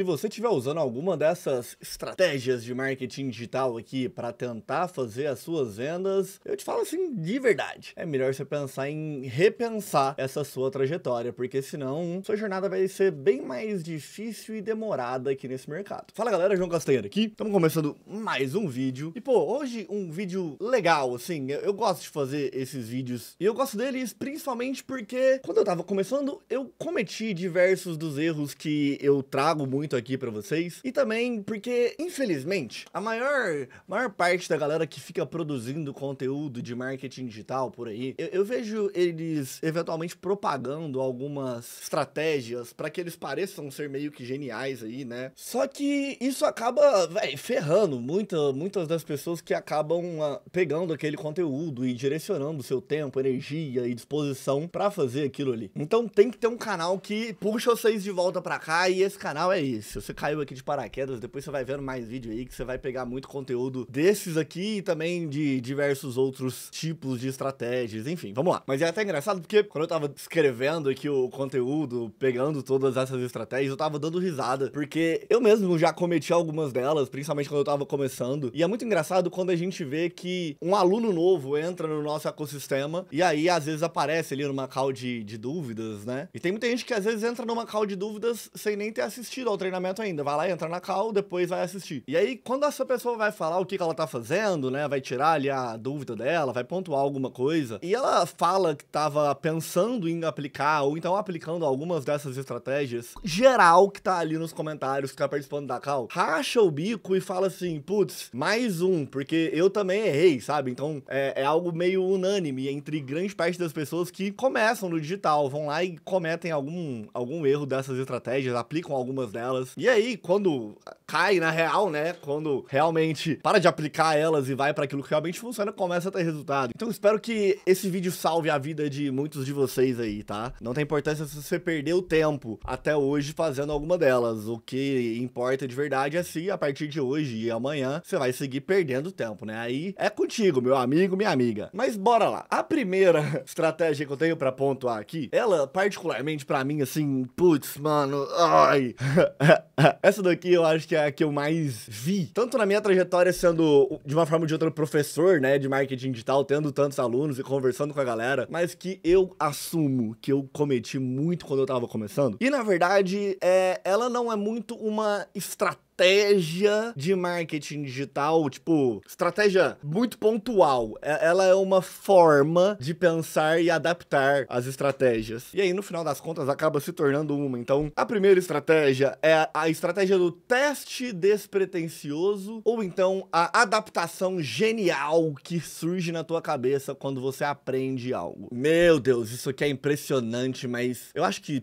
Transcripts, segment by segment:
Se você estiver usando alguma dessas estratégias de marketing digital aqui para tentar fazer as suas vendas, eu te falo assim de verdade, é melhor você pensar em repensar essa sua trajetória, porque senão sua jornada vai ser bem mais difícil e demorada aqui nesse mercado. Fala galera, João Castanheira aqui, estamos começando mais um vídeo e pô, hoje um vídeo legal, assim, eu, eu gosto de fazer esses vídeos e eu gosto deles principalmente porque quando eu tava começando eu cometi diversos dos erros que eu trago muito muito aqui para vocês. E também porque, infelizmente, a maior, maior parte da galera que fica produzindo conteúdo de marketing digital por aí, eu, eu vejo eles eventualmente propagando algumas estratégias para que eles pareçam ser meio que geniais aí, né? Só que isso acaba, velho, ferrando muita, muitas das pessoas que acabam a, ah, pegando aquele conteúdo e direcionando seu tempo, energia e disposição para fazer aquilo ali. Então tem que ter um canal que puxa vocês de volta para cá e esse canal é isso se você caiu aqui de paraquedas, depois você vai vendo mais vídeo aí que você vai pegar muito conteúdo desses aqui e também de diversos outros tipos de estratégias, enfim, vamos lá. Mas é até engraçado porque quando eu tava escrevendo aqui o conteúdo, pegando todas essas estratégias, eu tava dando risada, porque eu mesmo já cometi algumas delas, principalmente quando eu tava começando. E é muito engraçado quando a gente vê que um aluno novo entra no nosso ecossistema e aí às vezes aparece ali numa call de, de dúvidas, né? E tem muita gente que às vezes entra numa call de dúvidas sem nem ter assistido ao treinamento ainda. Vai lá, entra na call, depois vai assistir. E aí, quando essa pessoa vai falar o que, que ela tá fazendo, né? Vai tirar ali a dúvida dela, vai pontuar alguma coisa. E ela fala que tava pensando em aplicar, ou então aplicando algumas dessas estratégias. Geral que tá ali nos comentários, que tá participando da call, racha o bico e fala assim: putz, mais um, porque eu também errei, sabe? Então é, é algo meio unânime entre grande parte das pessoas que começam no digital, vão lá e cometem algum, algum erro dessas estratégias, aplicam algumas delas elas. E aí, quando cai na real, né? Quando realmente para de aplicar elas e vai para aquilo que realmente funciona, começa a ter resultado. Então espero que esse vídeo salve a vida de muitos de vocês aí, tá? Não tem importância se você perdeu tempo até hoje fazendo alguma delas. O que importa de verdade é se a partir de hoje e amanhã você vai seguir perdendo tempo, né? Aí é contigo, meu amigo, minha amiga. Mas bora lá. A primeira estratégia que eu tenho para pontuar aqui, ela particularmente para mim assim, putz, mano, ai, Essa daqui eu acho que é a que eu mais vi. Tanto na minha trajetória sendo, de uma forma ou de outra, professor, né, de marketing digital, tendo tantos alunos e conversando com a galera, mas que eu assumo que eu cometi muito quando eu tava começando. E na verdade, é, ela não é muito uma estratégia estratégia de marketing digital, tipo, estratégia muito pontual. É, ela é uma forma de pensar e adaptar as estratégias. E aí, no final das contas, acaba se tornando uma. Então, a primeira estratégia é a estratégia do teste despretensioso ou então a adaptação genial que surge na tua cabeça quando você aprende algo. Meu Deus, isso aqui é impressionante, mas eu acho que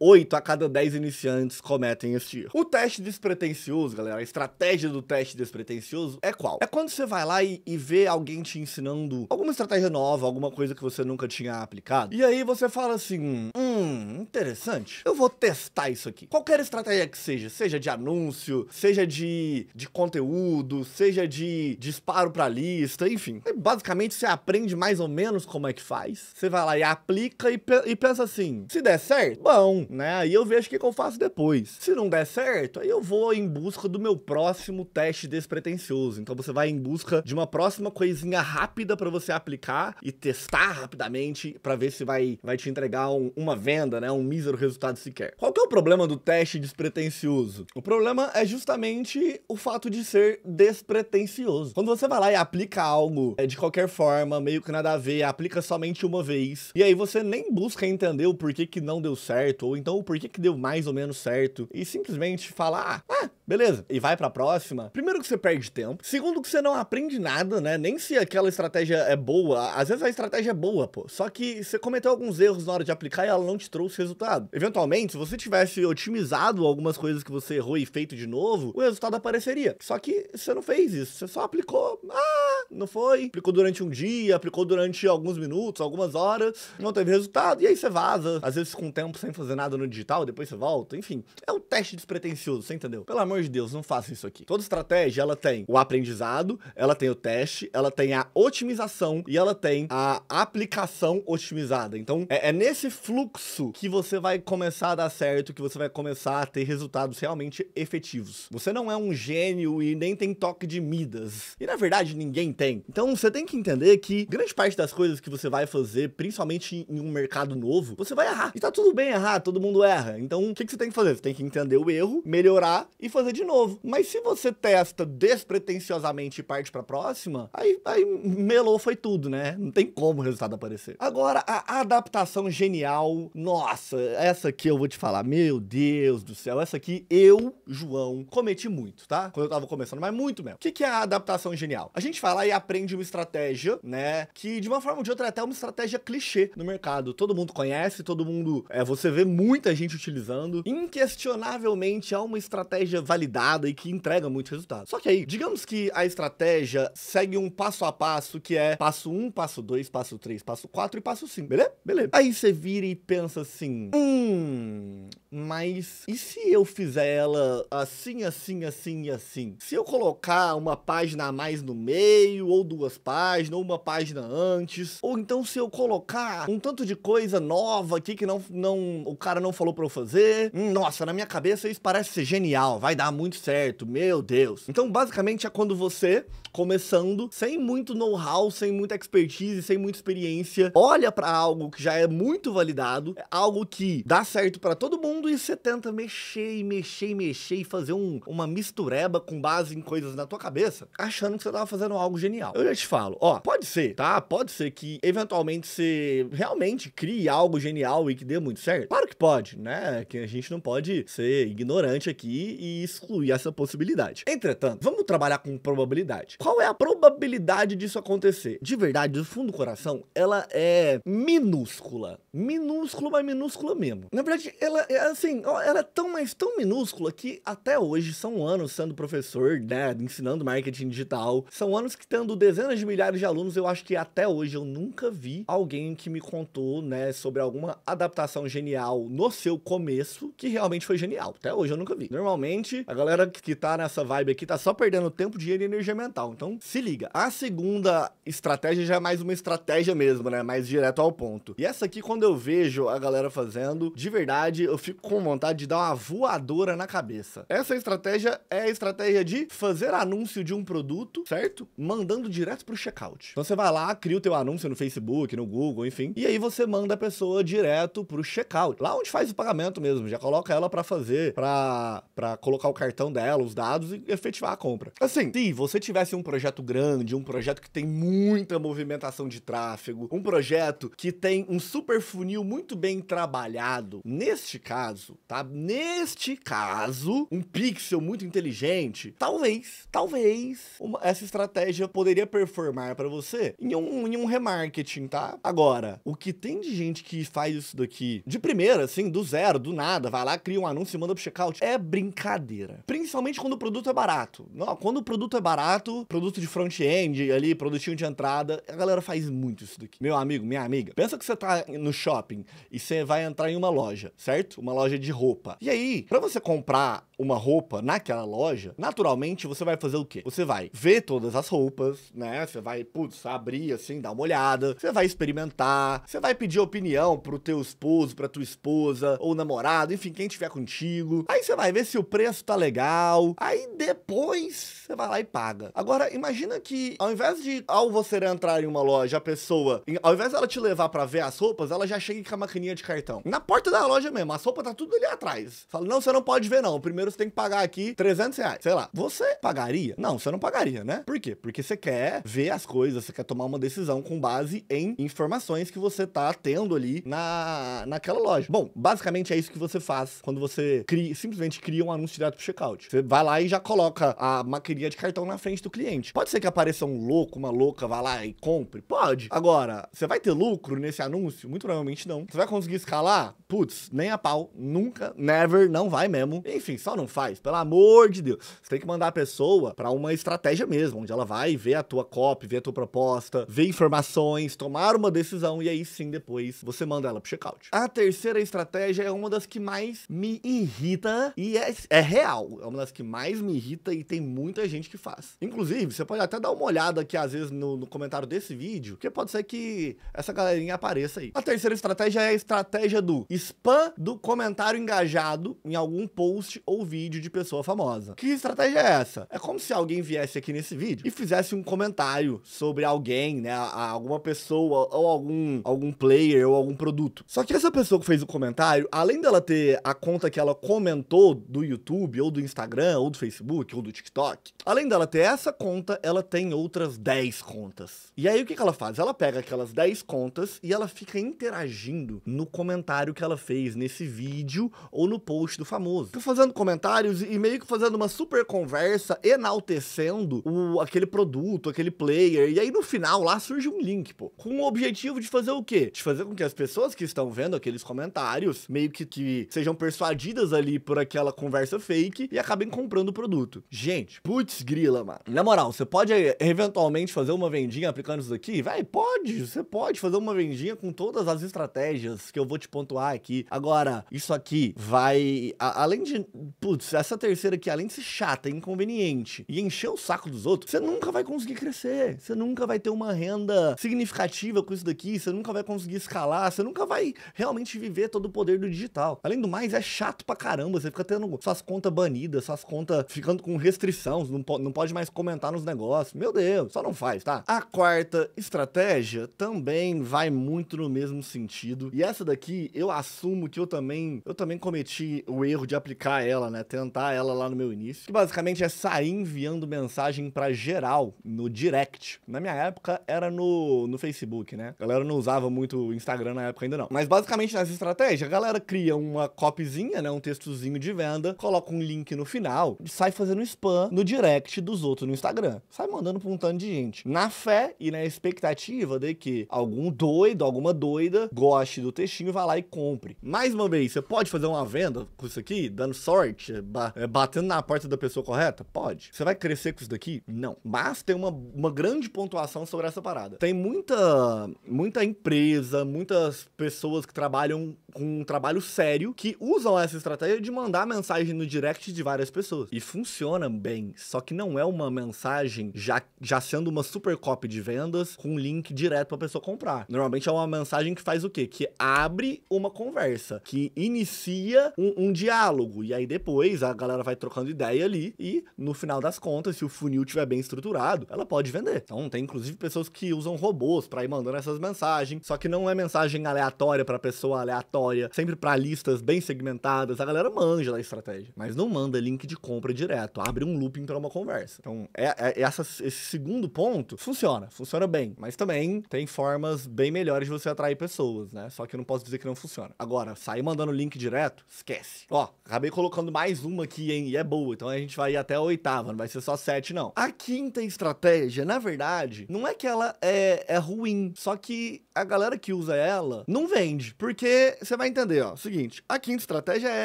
8 a cada 10 iniciantes cometem este erro. O teste despretensioso despretensioso, galera, a estratégia do teste despretensioso é qual? É quando você vai lá e, e vê alguém te ensinando alguma estratégia nova, alguma coisa que você nunca tinha aplicado. E aí você fala assim: hum, interessante, eu vou testar isso aqui. Qualquer estratégia que seja, seja de anúncio, seja de, de conteúdo, seja de disparo pra lista, enfim. Basicamente você aprende mais ou menos como é que faz. Você vai lá e aplica e, pe e pensa assim: se der certo, bom, né? Aí eu vejo o que, que eu faço depois. Se não der certo, aí eu vou em busca do meu próximo teste despretensioso. Então você vai em busca de uma próxima coisinha rápida para você aplicar e testar rapidamente para ver se vai, vai te entregar um, uma venda, né? Um mísero resultado sequer. Qual que é o problema do teste despretensioso? O problema é justamente o fato de ser despretensioso. Quando você vai lá e aplica algo é, de qualquer forma, meio que nada a ver, aplica somente uma vez, e aí você nem busca entender o porquê que não deu certo, ou então o porquê que deu mais ou menos certo, e simplesmente falar, ah, ah Beleza. E vai pra próxima. Primeiro que você perde tempo. Segundo que você não aprende nada, né? Nem se aquela estratégia é boa. Às vezes a estratégia é boa, pô. Só que você cometeu alguns erros na hora de aplicar e ela não te trouxe resultado. Eventualmente, se você tivesse otimizado algumas coisas que você errou e feito de novo, o resultado apareceria. Só que você não fez isso. Você só aplicou. Ah, não foi. Aplicou durante um dia, aplicou durante alguns minutos, algumas horas, não teve resultado. E aí você vaza. Às vezes com o tempo sem fazer nada no digital, depois você volta. Enfim, é um teste despretensioso, você entendeu? Pelo amor amor de Deus, não faça isso aqui. Toda estratégia, ela tem o aprendizado, ela tem o teste, ela tem a otimização e ela tem a aplicação otimizada. Então, é, é nesse fluxo que você vai começar a dar certo, que você vai começar a ter resultados realmente efetivos. Você não é um gênio e nem tem toque de Midas. E na verdade, ninguém tem. Então, você tem que entender que grande parte das coisas que você vai fazer, principalmente em um mercado novo, você vai errar. E tá tudo bem errar, todo mundo erra. Então, o que, que você tem que fazer? Você tem que entender o erro, melhorar e fazer de novo. Mas se você testa despretensiosamente e parte pra próxima, aí, aí melou foi tudo, né? Não tem como o resultado aparecer. Agora, a adaptação genial, nossa, essa aqui eu vou te falar, meu Deus do céu, essa aqui eu, João, cometi muito, tá? Quando eu tava começando, mas muito mesmo. O que, que é a adaptação genial? A gente fala e aprende uma estratégia, né? Que de uma forma ou de outra é até uma estratégia clichê no mercado. Todo mundo conhece, todo mundo. É, você vê muita gente utilizando. Inquestionavelmente é uma estratégia valiosa validada e que entrega muitos resultados. Só que aí, digamos que a estratégia segue um passo a passo que é passo 1, um, passo 2, passo 3, passo 4 e passo 5, beleza? Beleza. Aí você vira e pensa assim: hum, mas e se eu fizer ela assim, assim, assim e assim? Se eu colocar uma página a mais no meio, ou duas páginas, ou uma página antes, ou então se eu colocar um tanto de coisa nova aqui que não, não o cara não falou para eu fazer, hum, nossa, na minha cabeça isso parece ser genial, vai dar muito certo, meu Deus. Então, basicamente é quando você, começando, sem muito know-how, sem muita expertise, sem muita experiência, olha para algo que já é muito validado, é algo que dá certo para todo mundo mundo e você tenta mexer e mexer e mexer e fazer um, uma mistureba com base em coisas na tua cabeça, achando que você tava fazendo algo genial. Eu já te falo, ó, pode ser, tá? Pode ser que eventualmente você realmente crie algo genial e que dê muito certo. Claro que pode, né? Que a gente não pode ser ignorante aqui e excluir essa possibilidade. Entretanto, vamos trabalhar com probabilidade. Qual é a probabilidade disso acontecer? De verdade, do fundo do coração, ela é minúscula. Minúscula, mas minúscula mesmo. Na verdade, ela é assim, era tão, mas tão minúscula que até hoje são anos sendo professor, né, ensinando marketing digital. São anos que tendo dezenas de milhares de alunos, eu acho que até hoje eu nunca vi alguém que me contou, né, sobre alguma adaptação genial no seu começo que realmente foi genial. Até hoje eu nunca vi. Normalmente, a galera que tá nessa vibe aqui tá só perdendo tempo, dinheiro e energia mental. Então, se liga. A segunda estratégia já é mais uma estratégia mesmo, né, mais direto ao ponto. E essa aqui, quando eu vejo a galera fazendo, de verdade, eu fico com vontade de dar uma voadora na cabeça. Essa estratégia é a estratégia de fazer anúncio de um produto, certo? Mandando direto pro checkout. Então você vai lá, cria o teu anúncio no Facebook, no Google, enfim, e aí você manda a pessoa direto pro checkout, lá onde faz o pagamento mesmo, já coloca ela para fazer, para para colocar o cartão dela, os dados e efetivar a compra. Assim, se você tivesse um projeto grande, um projeto que tem muita movimentação de tráfego, um projeto que tem um super funil muito bem trabalhado, neste caso caso, tá? Neste caso, um pixel muito inteligente, talvez, talvez, uma, essa estratégia poderia performar para você em um, em um remarketing, tá? Agora, o que tem de gente que faz isso daqui de primeira, assim, do zero, do nada, vai lá, cria um anúncio e manda pro checkout, é brincadeira. Principalmente quando o produto é barato. Não, quando o produto é barato, produto de front-end ali, produtinho de entrada, a galera faz muito isso daqui. Meu amigo, minha amiga, pensa que você tá no shopping e você vai entrar em uma loja, certo? Uma loja de roupa. E aí, para você comprar uma roupa naquela loja, naturalmente você vai fazer o quê? Você vai ver todas as roupas, né? Você vai, putz, abrir assim, dar uma olhada, você vai experimentar, você vai pedir opinião pro teu esposo, pra tua esposa, ou namorado, enfim, quem tiver contigo. Aí você vai ver se o preço tá legal. Aí depois você vai lá e paga. Agora, imagina que ao invés de, ao você entrar em uma loja, a pessoa, ao invés dela te levar para ver as roupas, ela já chega com a maquininha de cartão. Na porta da loja mesmo, as roupas tá tudo ali atrás. Fala, não, você não pode ver, não. Primeiro você tem que pagar aqui 300 reais. Sei lá. Você pagaria? Não, você não pagaria, né? Por quê? Porque você quer ver as coisas, você quer tomar uma decisão com base em informações que você tá tendo ali na, naquela loja. Bom, basicamente é isso que você faz quando você cria, simplesmente cria um anúncio direto pro checkout. Você vai lá e já coloca a maquininha de cartão na frente do cliente. Pode ser que apareça um louco, uma louca, vá lá e compre? Pode. Agora, você vai ter lucro nesse anúncio? Muito provavelmente não. Você vai conseguir escalar? Putz, nem a pau Nunca, never, não vai mesmo. Enfim, só não faz, pelo amor de Deus. Você tem que mandar a pessoa para uma estratégia mesmo, onde ela vai ver a tua copy, ver a tua proposta, ver informações, tomar uma decisão e aí sim depois você manda ela pro checkout. A terceira estratégia é uma das que mais me irrita e é, é real. É uma das que mais me irrita e tem muita gente que faz. Inclusive, você pode até dar uma olhada aqui às vezes no, no comentário desse vídeo, que pode ser que essa galerinha apareça aí. A terceira estratégia é a estratégia do spam do comentário comentário engajado em algum post ou vídeo de pessoa famosa. Que estratégia é essa? É como se alguém viesse aqui nesse vídeo e fizesse um comentário sobre alguém, né? Alguma pessoa ou algum, algum player ou algum produto. Só que essa pessoa que fez o comentário, além dela ter a conta que ela comentou do YouTube ou do Instagram ou do Facebook ou do TikTok, além dela ter essa conta, ela tem outras 10 contas. E aí o que, que ela faz? Ela pega aquelas 10 contas e ela fica interagindo no comentário que ela fez nesse vídeo vídeo ou no post do famoso. Tô fazendo comentários e meio que fazendo uma super conversa, enaltecendo o, aquele produto, aquele player. E aí no final lá surge um link, pô. Com o objetivo de fazer o quê? De fazer com que as pessoas que estão vendo aqueles comentários meio que, que sejam persuadidas ali por aquela conversa fake e acabem comprando o produto. Gente, putz grila, mano. Na moral, você pode eh, eventualmente fazer uma vendinha aplicando isso aqui. Vai, pode. Você pode fazer uma vendinha com todas as estratégias que eu vou te pontuar aqui. Agora, isso aqui vai. A, além de. Putz, essa terceira aqui, além de ser chata, inconveniente e encher o saco dos outros, você nunca vai conseguir crescer. Você nunca vai ter uma renda significativa com isso daqui. Você nunca vai conseguir escalar. Você nunca vai realmente viver todo o poder do digital. Além do mais, é chato pra caramba. Você fica tendo suas contas banidas, suas contas ficando com restrição. Não, po não pode mais comentar nos negócios. Meu Deus, só não faz, tá? A quarta estratégia também vai muito no mesmo sentido. E essa daqui, eu assumo que eu também eu também cometi o erro de aplicar ela, né? Tentar ela lá no meu início. Que basicamente é sair enviando mensagem para geral no direct. Na minha época era no, no Facebook, né? A galera não usava muito o Instagram na época ainda não. Mas basicamente nessa estratégia, a galera cria uma copizinha né? Um textozinho de venda, coloca um link no final e sai fazendo spam no direct dos outros no Instagram. Sai mandando pra um tanto de gente. Na fé e na expectativa de que algum doido, alguma doida goste do textinho, vá lá e compre. Mais uma vez, você pode fazer uma venda com isso aqui, dando sorte, é, batendo na porta da pessoa correta? Pode. Você vai crescer com isso daqui? Não. Mas tem uma, uma grande pontuação sobre essa parada. Tem muita, muita empresa, muitas pessoas que trabalham com um trabalho sério que usam essa estratégia de mandar mensagem no direct de várias pessoas. E funciona bem, só que não é uma mensagem já, já sendo uma super copy de vendas com link direto pra pessoa comprar. Normalmente é uma mensagem que faz o quê? Que abre uma conversa, que inicia um, um diálogo. E aí depois a galera vai trocando ideia ali e, no final das contas, se o funil tiver bem estruturado, ela pode vender. Então tem inclusive pessoas que usam robôs para ir mandando essas mensagens, só que não é mensagem aleatória para pessoa aleatória, sempre para listas bem segmentadas. A galera manja da estratégia, mas não manda link de compra direto, abre um looping para uma conversa. Então, é, é, é essa, esse segundo ponto funciona, funciona bem, mas também tem formas bem melhores de você atrair pessoas, né? Só que eu não posso dizer que não funciona. Agora, sair mandando link direto, esquece. Ó, acabei colocando mais uma aqui, hein? E é boa, então a gente vai ir até a oitava, não vai ser só sete, não. A quinta estratégia, na verdade, não é que ela é, é ruim, só que a galera que usa ela não vende. Porque você vai entender, ó. Seguinte, a quinta estratégia é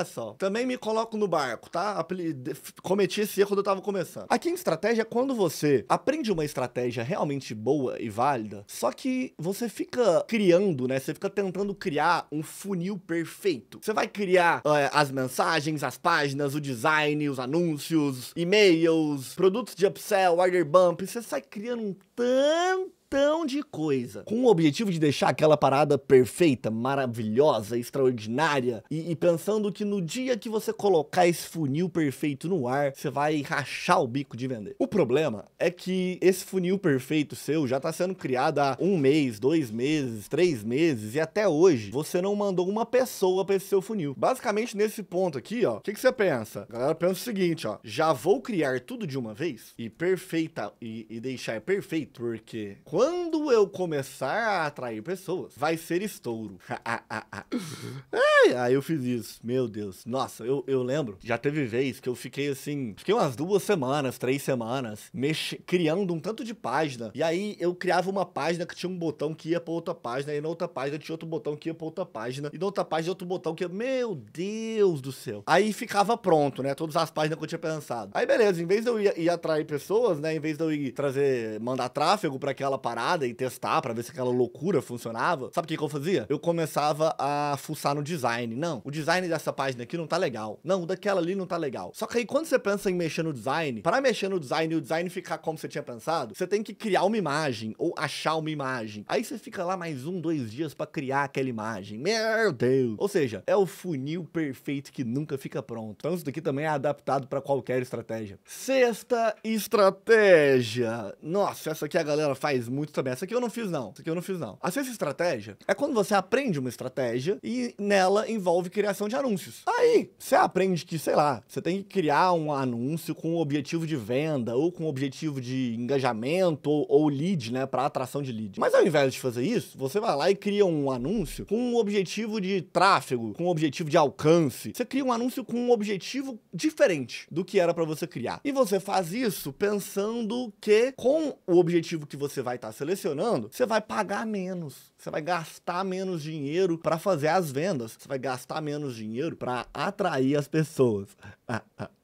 essa, ó. Também me coloco no barco, tá? Cometi esse erro quando eu tava começando. A quinta estratégia é quando você aprende uma estratégia realmente boa e válida, só que você fica criando, né? Você fica tentando criar um funil perfeito certo. Você vai criar é, as mensagens, as páginas, o design, os anúncios, e-mails, produtos de upsell, order bump. Você sai criando um tanto montão de coisa com o objetivo de deixar aquela parada perfeita, maravilhosa, extraordinária e, e pensando que no dia que você colocar esse funil perfeito no ar, você vai rachar o bico de vender. O problema é que esse funil perfeito seu já está sendo criado há um mês, dois meses, três meses e até hoje você não mandou uma pessoa para esse seu funil. Basicamente nesse ponto aqui, ó, o que, que você pensa? A galera pensa o seguinte, ó, já vou criar tudo de uma vez e perfeita e, e deixar perfeito porque quando eu começar a atrair pessoas, vai ser estouro. Ah, ah, ah, ai, eu fiz isso. Meu Deus. Nossa, eu, eu lembro. Já teve vez que eu fiquei assim. Fiquei umas duas semanas, três semanas, mexe, criando um tanto de página. E aí eu criava uma página que tinha um botão que ia pra outra página. E na outra página tinha outro botão que ia pra outra página. E na outra página outro botão que ia. Meu Deus do céu. Aí ficava pronto, né? Todas as páginas que eu tinha pensado. Aí beleza, em vez de eu ir, ir atrair pessoas, né? Em vez de eu ir trazer, mandar tráfego para aquela parada e testar para ver se aquela loucura funcionava, sabe o que, que eu fazia? Eu começava a fuçar no design. Não, o design dessa página aqui não tá legal. Não, o daquela ali não tá legal. Só que aí quando você pensa em mexer no design, para mexer no design e o design ficar como você tinha pensado, você tem que criar uma imagem ou achar uma imagem. Aí você fica lá mais um, dois dias para criar aquela imagem. Meu Deus! Ou seja, é o funil perfeito que nunca fica pronto. Então isso daqui também é adaptado para qualquer estratégia. Sexta estratégia. Nossa, essa aqui a galera faz muito muito também. Essa aqui eu não fiz, não. Essa aqui eu não fiz, não. A sexta estratégia é quando você aprende uma estratégia e nela envolve criação de anúncios. Aí, você aprende que, sei lá, você tem que criar um anúncio com o objetivo de venda ou com o objetivo de engajamento ou, ou lead, né, para atração de lead. Mas ao invés de fazer isso, você vai lá e cria um anúncio com o objetivo de tráfego, com o objetivo de alcance. Você cria um anúncio com um objetivo diferente do que era para você criar. E você faz isso pensando que com o objetivo que você vai estar está selecionando, você vai pagar menos, você vai gastar menos dinheiro para fazer as vendas, você vai gastar menos dinheiro para atrair as pessoas.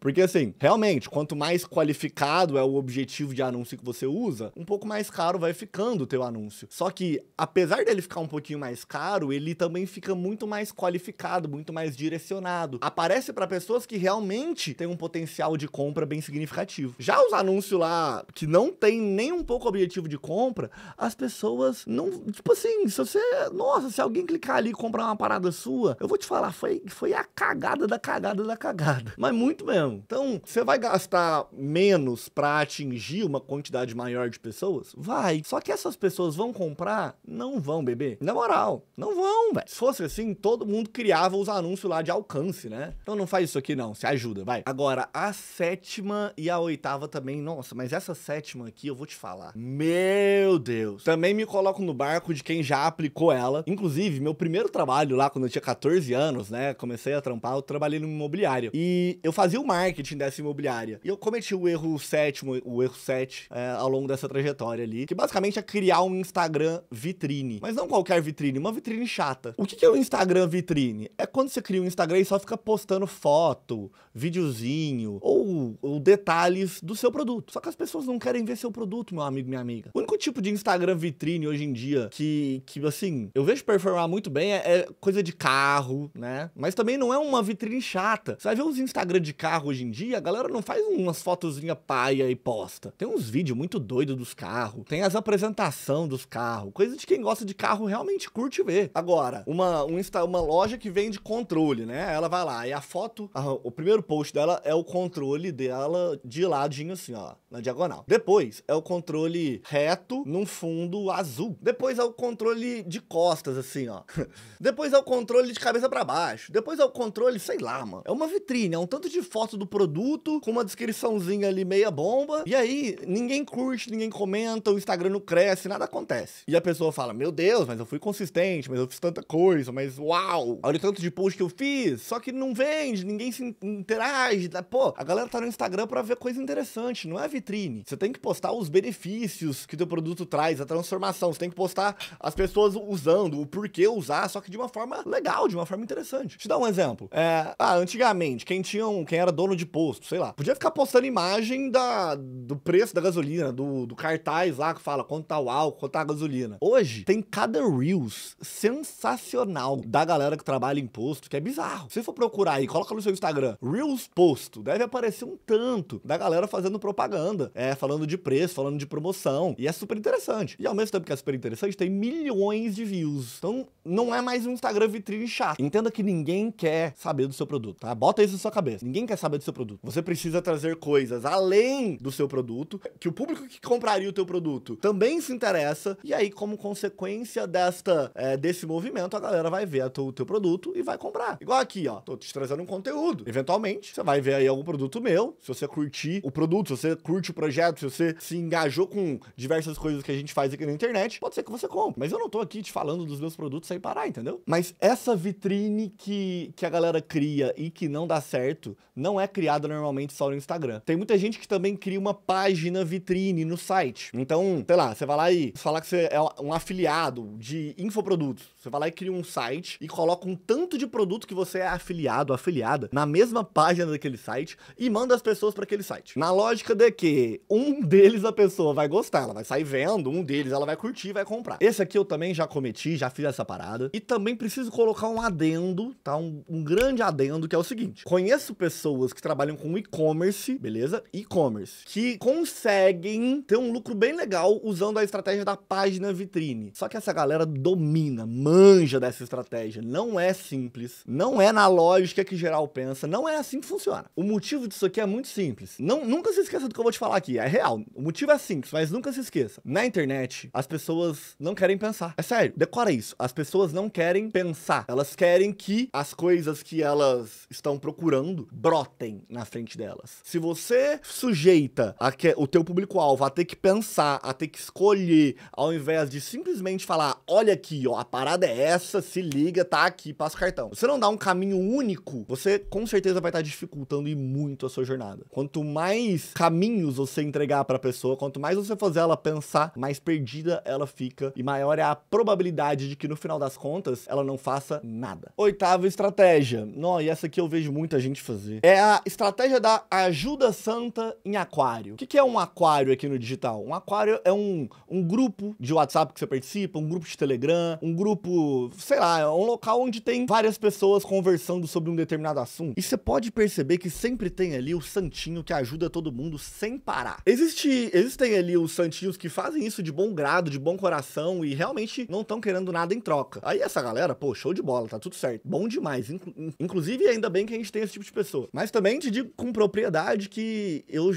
Porque assim, realmente, quanto mais qualificado é o objetivo de anúncio que você usa, um pouco mais caro vai ficando o teu anúncio. Só que, apesar dele ficar um pouquinho mais caro, ele também fica muito mais qualificado, muito mais direcionado. Aparece para pessoas que realmente têm um potencial de compra bem significativo. Já os anúncios lá que não tem nem um pouco objetivo de compra, as pessoas não, tipo assim, se você, nossa, se alguém clicar ali e comprar uma parada sua, eu vou te falar, foi foi a cagada da cagada da cagada. Mas muito muito mesmo. Então, você vai gastar menos para atingir uma quantidade maior de pessoas? Vai. Só que essas pessoas vão comprar? Não vão, bebê. Na moral, não vão, velho. Se fosse assim, todo mundo criava os anúncios lá de alcance, né? Então não faz isso aqui não, se ajuda, vai. Agora, a sétima e a oitava também, nossa, mas essa sétima aqui eu vou te falar. Meu Deus. Também me coloco no barco de quem já aplicou ela. Inclusive, meu primeiro trabalho lá quando eu tinha 14 anos, né? Comecei a trampar, eu trabalhei no imobiliário. E eu eu fazia o marketing dessa imobiliária. E eu cometi o erro sétimo, o erro 7 é, ao longo dessa trajetória ali, que basicamente é criar um Instagram vitrine. Mas não qualquer vitrine, uma vitrine chata. O que é o um Instagram vitrine? É quando você cria um Instagram e só fica postando foto, videozinho ou, ou detalhes do seu produto. Só que as pessoas não querem ver seu produto, meu amigo, minha amiga. O único tipo de Instagram vitrine hoje em dia que, que assim, eu vejo performar muito bem é, é coisa de carro, né? Mas também não é uma vitrine chata. Você vai ver os Instagram de carro hoje em dia, a galera não faz umas fotozinha paia e posta. Tem uns vídeos muito doidos dos carros, tem as apresentação dos carros, coisa de quem gosta de carro realmente curte ver. Agora, uma, um insta, uma loja que vende controle, né? Ela vai lá e a foto, a, o primeiro post dela é o controle dela de ladinho assim, ó, na diagonal. Depois é o controle reto num fundo azul. Depois é o controle de costas assim, ó. Depois é o controle de cabeça para baixo. Depois é o controle, sei lá, mano. É uma vitrine, é um tanto de foto do produto com uma descriçãozinha ali meia bomba. E aí, ninguém curte, ninguém comenta, o Instagram não cresce, nada acontece. E a pessoa fala: Meu Deus, mas eu fui consistente, mas eu fiz tanta coisa, mas uau! Olha o tanto de post que eu fiz, só que não vende, ninguém se interage. Pô, a galera tá no Instagram pra ver coisa interessante, não é vitrine. Você tem que postar os benefícios que teu produto traz, a transformação. Você tem que postar as pessoas usando, o porquê usar, só que de uma forma legal, de uma forma interessante. Te dar um exemplo. É, ah, antigamente, quem tinha um quem era dono de posto, sei lá. Podia ficar postando imagem da, do preço da gasolina, do, do cartaz lá que fala quanto tá o álcool, quanto tá a gasolina. Hoje tem cada Reels sensacional da galera que trabalha em posto, que é bizarro. Se você for procurar aí, coloca no seu Instagram, Reels Posto, deve aparecer um tanto da galera fazendo propaganda, é, falando de preço, falando de promoção. E é super interessante. E ao mesmo tempo que é super interessante, tem milhões de views. Então não é mais um Instagram vitrine chato. Entenda que ninguém quer saber do seu produto, tá? Bota isso na sua cabeça. Ninguém quer saber do seu produto. Você precisa trazer coisas além do seu produto, que o público que compraria o teu produto também se interessa. E aí, como consequência desta, é, desse movimento, a galera vai ver o teu produto e vai comprar. Igual aqui, ó. Tô te trazendo um conteúdo. Eventualmente, você vai ver aí algum produto meu. Se você curtir o produto, se você curte o projeto, se você se engajou com diversas coisas que a gente faz aqui na internet, pode ser que você compre. Mas eu não tô aqui te falando dos meus produtos sem parar, entendeu? Mas essa vitrine que, que a galera cria e que não dá certo, não é criada normalmente só no Instagram. Tem muita gente que também cria uma página vitrine no site. Então, sei lá, você vai lá e falar que você é um afiliado de infoprodutos. Você vai lá e cria um site e coloca um tanto de produto que você é afiliado, afiliada, na mesma página daquele site e manda as pessoas para aquele site. Na lógica de que um deles a pessoa vai gostar, ela vai sair vendo, um deles ela vai curtir, vai comprar. Esse aqui eu também já cometi, já fiz essa parada. E também preciso colocar um adendo, tá? Um, um grande adendo que é o seguinte: conheço pessoas pessoas que trabalham com e-commerce, beleza? E-commerce, que conseguem ter um lucro bem legal usando a estratégia da página vitrine. Só que essa galera domina, manja dessa estratégia. Não é simples, não é na lógica que geral pensa, não é assim que funciona. O motivo disso aqui é muito simples. Não, nunca se esqueça do que eu vou te falar aqui, é real. O motivo é simples, mas nunca se esqueça. Na internet, as pessoas não querem pensar. É sério, decora isso. As pessoas não querem pensar. Elas querem que as coisas que elas estão procurando brotem na frente delas. Se você sujeita que, o teu público-alvo a ter que pensar, a ter que escolher, ao invés de simplesmente falar, olha aqui, ó, a parada é essa, se liga, tá aqui, passa o cartão. Você não dá um caminho único, você com certeza vai estar tá dificultando e muito a sua jornada. Quanto mais caminhos você entregar para a pessoa, quanto mais você fazer ela pensar, mais perdida ela fica e maior é a probabilidade de que no final das contas ela não faça nada. Oitava estratégia. Não, e essa aqui eu vejo muita gente fazendo é a estratégia da ajuda santa em aquário. O que, que é um aquário aqui no digital? Um aquário é um, um grupo de WhatsApp que você participa, um grupo de Telegram, um grupo, sei lá, é um local onde tem várias pessoas conversando sobre um determinado assunto. E você pode perceber que sempre tem ali o santinho que ajuda todo mundo sem parar. Existe, existem ali os santinhos que fazem isso de bom grado, de bom coração e realmente não estão querendo nada em troca. Aí essa galera, pô, show de bola, tá tudo certo. Bom demais. inclusive, ainda bem que a gente tem esse tipo de pessoa pessoa. Mas também te digo com propriedade que eu,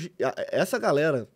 essa galera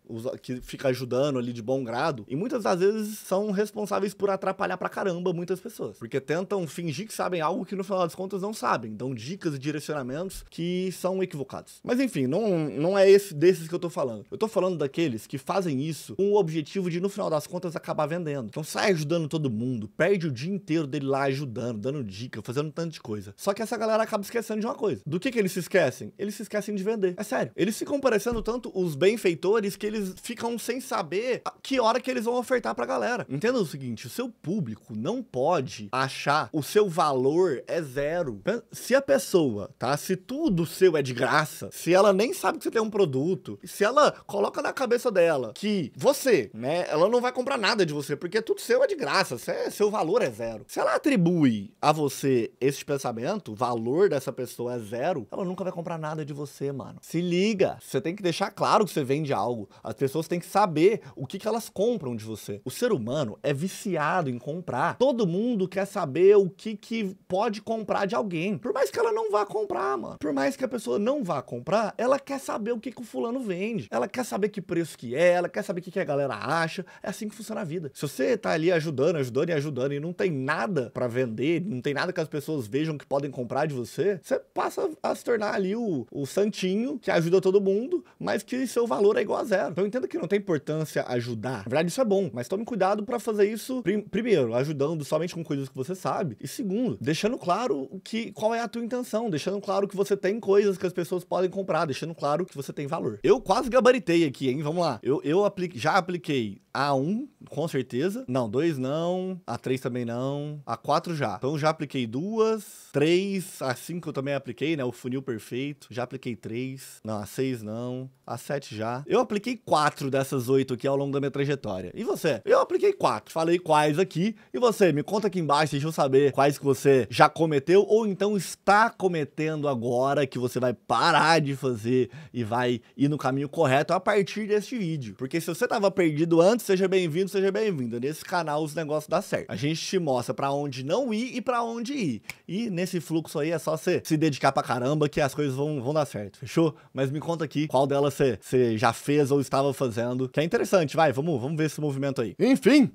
que fica ajudando ali de bom grado, e muitas das vezes são responsáveis por atrapalhar pra caramba muitas pessoas. Porque tentam fingir que sabem algo que no final das contas não sabem. Dão dicas e direcionamentos que são equivocados. Mas enfim, não, não é esse desses que eu tô falando. Eu tô falando daqueles que fazem isso com o objetivo de, no final das contas, acabar vendendo. Então sai ajudando todo mundo, perde o dia inteiro dele lá ajudando, dando dica, fazendo um tanto de coisa. Só que essa galera acaba esquecendo de uma coisa. Do que, que eles se esquecem? Eles se esquecem de vender. É sério. Eles ficam parecendo tanto os benfeitores que eles ficam sem saber que hora que eles vão ofertar pra galera. Entenda o seguinte, o seu público não pode achar o seu valor é zero. Se a pessoa, tá? Se tudo seu é de graça, se ela nem sabe que você tem um produto, se ela coloca na cabeça dela que você, né, ela não vai comprar nada de você porque tudo seu é de graça, é, seu valor é zero. Se ela atribui a você esse pensamento, o valor dessa pessoa é zero, ela não nunca vai comprar nada de você, mano. Se liga. Você tem que deixar claro que você vende algo. As pessoas têm que saber o que, que elas compram de você. O ser humano é viciado em comprar. Todo mundo quer saber o que, que pode comprar de alguém. Por mais que ela não vá comprar, mano. Por mais que a pessoa não vá comprar, ela quer saber o que, que o fulano vende. Ela quer saber que preço que é, ela quer saber o que, que a galera acha. É assim que funciona a vida. Se você tá ali ajudando, ajudando e ajudando e não tem nada para vender, não tem nada que as pessoas vejam que podem comprar de você, você passa a se tornar tornar ali o, o santinho que ajuda todo mundo, mas que seu valor é igual a zero. Então entendo que não tem importância ajudar. Na verdade, isso é bom, mas tome cuidado para fazer isso, prim primeiro, ajudando somente com coisas que você sabe, e segundo, deixando claro que qual é a tua intenção, deixando claro que você tem coisas que as pessoas podem comprar, deixando claro que você tem valor. Eu quase gabaritei aqui, hein? Vamos lá. Eu, eu aplique já apliquei a1, com certeza. Não, 2 não. A3 também não. A4 já. Então já apliquei duas. 3, A5 eu também apliquei, né? O funil perfeito. Já apliquei 3. Não, A6 não. A7 já. Eu apliquei 4 dessas 8 aqui ao longo da minha trajetória. E você? Eu apliquei 4. Falei quais aqui. E você? Me conta aqui embaixo, deixa eu saber quais que você já cometeu ou então está cometendo agora que você vai parar de fazer e vai ir no caminho correto a partir deste vídeo. Porque se você tava perdido antes, seja bem-vindo, seja bem-vinda. Nesse canal os negócios dá certo. A gente te mostra para onde não ir e para onde ir. E nesse fluxo aí é só você se dedicar pra caramba que as coisas vão, vão dar certo, fechou? Mas me conta aqui qual delas você já fez ou estava fazendo, que é interessante, vai, vamos, vamos ver esse movimento aí. Enfim,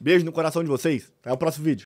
beijo no coração de vocês. Até o próximo vídeo.